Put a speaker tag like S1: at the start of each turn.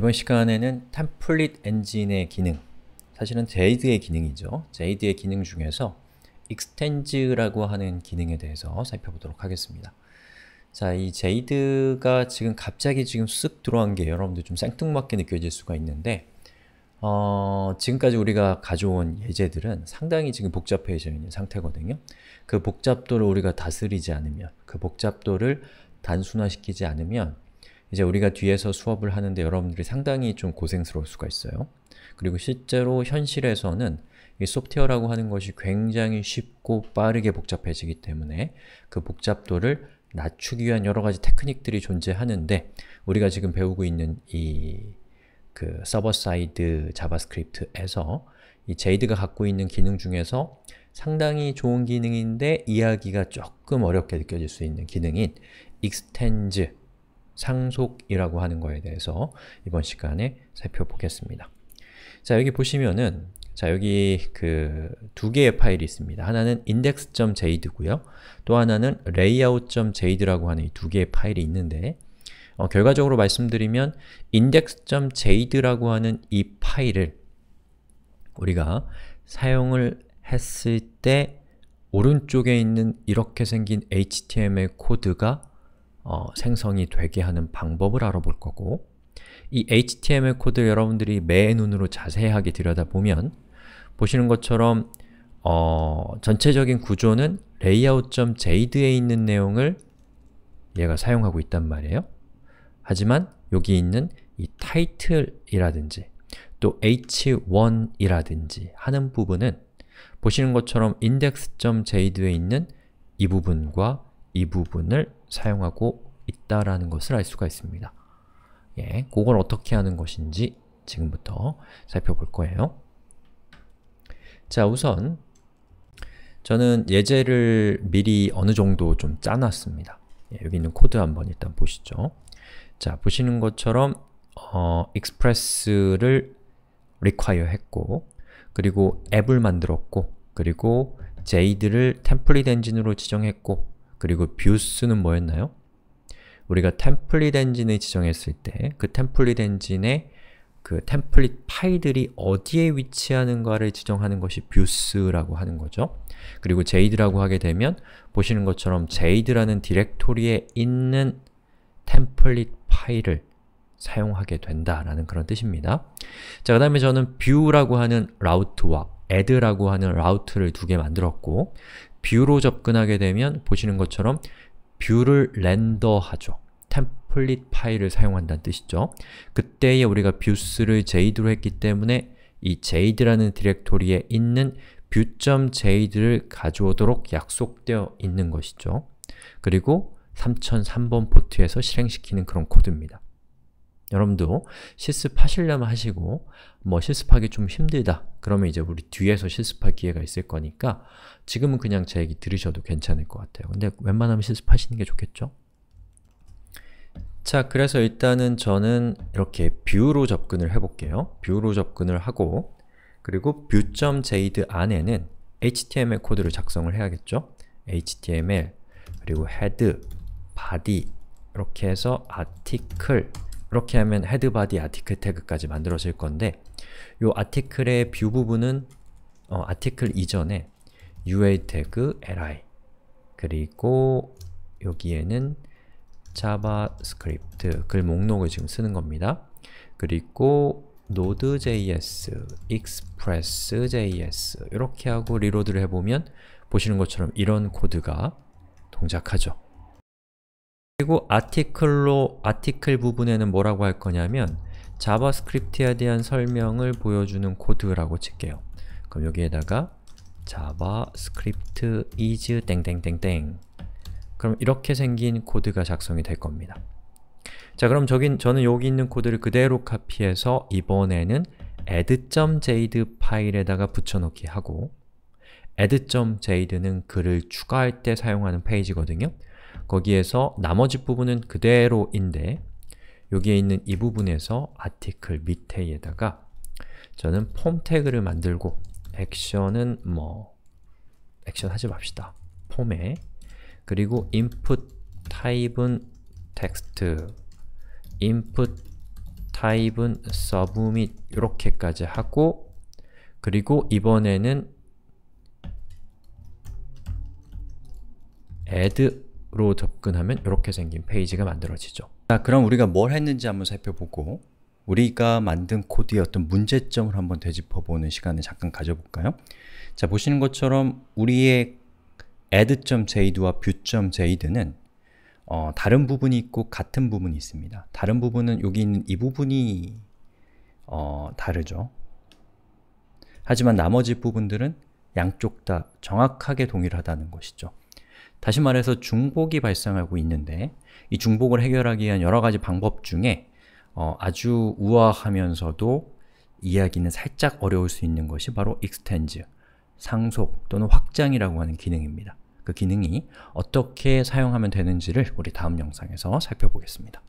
S1: 이번 시간에는 템플릿 엔진의 기능 사실은 제이드의 기능이죠. 제이드의 기능 중에서 익스텐즈라고 하는 기능에 대해서 살펴보도록 하겠습니다. 자, 이 제이드가 지금 갑자기 지금 쓱 들어간 게 여러분들 좀 생뚱맞게 느껴질 수가 있는데 어, 지금까지 우리가 가져온 예제들은 상당히 지금 복잡해져 있는 상태거든요. 그 복잡도를 우리가 다스리지 않으면, 그 복잡도를 단순화시키지 않으면 이제 우리가 뒤에서 수업을 하는데 여러분들이 상당히 좀 고생스러울 수가 있어요. 그리고 실제로 현실에서는 이 소프트웨어라고 하는 것이 굉장히 쉽고 빠르게 복잡해지기 때문에 그 복잡도를 낮추기 위한 여러 가지 테크닉들이 존재하는데 우리가 지금 배우고 있는 이 그 서버 사이드 자바스크립트에서 이 제이드가 갖고 있는 기능 중에서 상당히 좋은 기능인데 이해하기가 조금 어렵게 느껴질 수 있는 기능인 익스텐즈 상속이라고 하는 거에 대해서 이번 시간에 살펴보겠습니다. 자, 여기 보시면은 자, 여기 그 두 개의 파일이 있습니다. 하나는 index.jade고요. 또 하나는 layout.jade라고 하는 이 두 개의 파일이 있는데 어, 결과적으로 말씀드리면 index.jade라고 하는 이 파일을 우리가 사용을 했을 때 오른쪽에 있는 이렇게 생긴 HTML 코드가 어, 생성이 되게 하는 방법을 알아볼 거고 이 HTML 코드 여러분들이 맨 눈으로 자세하게 들여다보면 보시는 것처럼 어, 전체적인 구조는 layout.jade에 있는 내용을 얘가 사용하고 있단 말이에요. 하지만 여기 있는 이 title이라든지 또 h1이라든지 하는 부분은 보시는 것처럼 index.jade에 있는 이 부분과 이 부분을 사용하고 있다라는 것을 알 수가 있습니다. 예, 그걸 어떻게 하는 것인지 지금부터 살펴볼 거예요. 자, 우선 저는 예제를 미리 어느 정도 좀 짜놨습니다. 예, 여기 있는 코드 한번 일단 보시죠. 자, 보시는 것처럼 어, express를 require 했고 그리고 앱을 만들었고 그리고 j a d 를 템플릿 엔진으로 지정했고 그리고 뷰스는 뭐였나요? 우리가 템플릿 엔진을 지정했을 때 그 템플릿 엔진의 그 템플릿 파일들이 어디에 위치하는가를 지정하는 것이 뷰스라고 하는 거죠. 그리고 제이드라고 하게 되면 보시는 것처럼 제이드라는 디렉토리에 있는 템플릿 파일을 사용하게 된다라는 그런 뜻입니다. 자, 그 다음에 저는 view라고 하는 라우트와 add라고 하는 라우트를 두 개 만들었고 v i e w 로 접근하게 되면 보시는 것처럼 v i e w 를 렌더하죠. 템플릿 파일을 사용한다는 뜻이죠. 그때에 우리가 v i e w s 를 j a d e 로 했기 때문에 이 j a d e 라는 디렉토리에 있는 v 뷰.jade를 가져오도록 약속되어 있는 것이죠. 그리고 3003번 포트에서 실행시키는 그런 코드입니다. 여러분도 실습하시려면 하시고 뭐 실습하기 좀 힘들다 그러면 이제 우리 뒤에서 실습할 기회가 있을 거니까 지금은 그냥 제 얘기 들으셔도 괜찮을 것 같아요. 근데 웬만하면 실습하시는 게 좋겠죠? 자, 그래서 일단은 저는 이렇게 뷰로 접근을 해볼게요. 뷰로 접근을 하고 그리고 뷰 i e w j a d e 안에는 html 코드를 작성을 해야겠죠? html 그리고 head, body 이렇게 해서 article 이렇게 하면 헤드 바디 아티클 태그까지 만들어질 건데 요 아티클의 뷰 부분은 어, 아티클 이전에 UA 태그 li 그리고 여기에는 JavaScript 글 목록을 지금 쓰는 겁니다. 그리고 node.js, express.js 이렇게 하고 리로드를 해보면 보시는 것처럼 이런 코드가 동작하죠. 그리고 아티클로 아티클 부분에는 뭐라고 할 거냐면 자바스크립트에 대한 설명을 보여주는 코드라고 칠게요. 그럼 여기에다가 자바스크립트 is 땡땡땡땡 그럼 이렇게 생긴 코드가 작성이 될 겁니다. 자 그럼 저긴, 저는 여기 있는 코드를 그대로 카피해서 이번에는 add.jade 파일에다가 붙여넣기 하고 add.jade는 글을 추가할 때 사용하는 페이지거든요. 거기에서 나머지 부분은 그대로인데 여기에 있는 이 부분에서 article 밑에에다가 저는 폼 태그를 만들고 액션은 뭐 액션 하지 맙시다. 폼에 그리고 input 타입은 텍스트 input 타입은 submit 이렇게까지 하고 그리고 이번에는 add 로 접근하면 이렇게 생긴 페이지가 만들어지죠. 자, 그럼 우리가 뭘 했는지 한번 살펴보고 우리가 만든 코드의 어떤 문제점을 한번 되짚어보는 시간을 잠깐 가져볼까요? 자, 보시는 것처럼 우리의 add.jdo와 view.jd는 어, 다른 부분이 있고 같은 부분이 있습니다. 다른 부분은 여기 있는 이 부분이 어, 다르죠. 하지만 나머지 부분들은 양쪽 다 정확하게 동일하다는 것이죠. 다시 말해서 중복이 발생하고 있는데 이 중복을 해결하기 위한 여러 가지 방법 중에 어, 아주 우아하면서도 이야기는 살짝 어려울 수 있는 것이 바로 extend, 상속 또는 확장이라고 하는 기능입니다. 그 기능이 어떻게 사용하면 되는지를 우리 다음 영상에서 살펴보겠습니다.